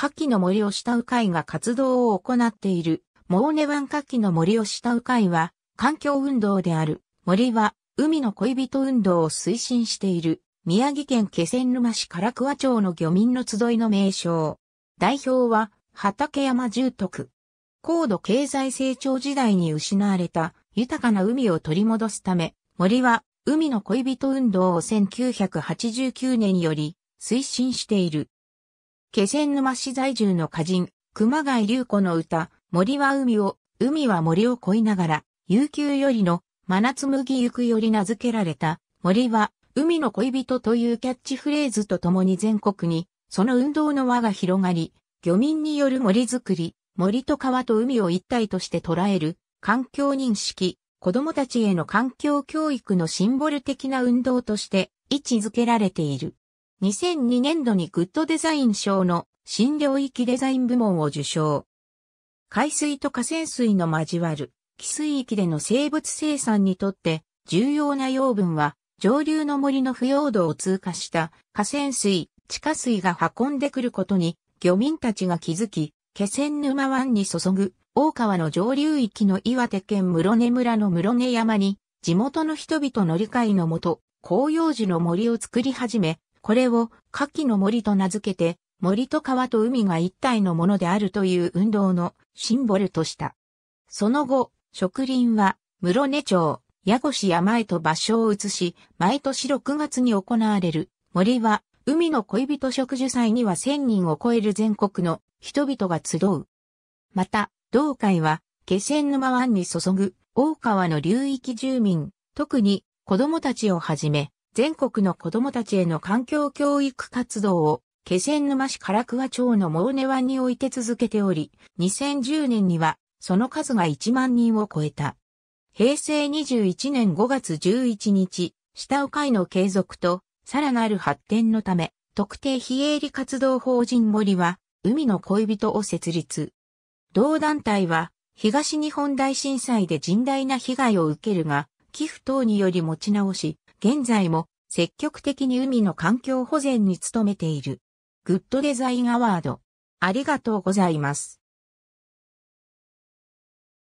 夏季の森を慕う会が活動を行っている、モーネ湾夏季の森を慕う会は、環境運動である、森は、海の恋人運動を推進している、宮城県気仙沼市唐桑町の漁民の集いの名称。代表は、畠山重徳。高度経済成長時代に失われた豊かな海を取り戻すため、森は海の恋人運動を1989年より推進している。気仙沼市在住の歌人、熊谷隆子の歌、森は海を、海は森を恋ながら、悠久よりの、真夏麦行くより名付けられた、森は、海の恋人というキャッチフレーズとともに全国に、その運動の輪が広がり、漁民による森づくり、森と川と海を一体として捉える、環境認識、子供たちへの環境教育のシンボル的な運動として位置づけられている。2002年度にグッドデザイン賞の新領域デザイン部門を受賞。海水と河川水の交わる、寄水域での生物生産にとって重要な養分は上流の森の腐葉土を通過した河川水、地下水が運んでくることに漁民たちが気づき、気仙沼湾に注ぐ大川の上流域の岩手県室根村の室根山に地元の人々の理解のもと、紅葉樹の森を作り始め、これを下記の森と名付けて、森と川と海が一体のものであるという運動のシンボルとした。その後、植林は、室根町、矢越山へと場所を移し、毎年6月に行われる森は、海の恋人植樹祭には1000人を超える全国の人々が集う。また、同会は、気仙沼湾に注ぐ大川の流域住民、特に子供たちをはじめ、全国の子供たちへの環境教育活動を、気仙沼市唐桑町のモーネ湾において続けており、2010年には、その数が1万人を超えた。平成21年5月11日、下尾会の継続と、さらなる発展のため、特定非営利活動法人森は、海の恋人を設立。同団体は、東日本大震災で甚大な被害を受けるが、寄付等により持ち直し、現在も積極的に海の環境保全に努めている。グッドデザインアワード。ありがとうございます。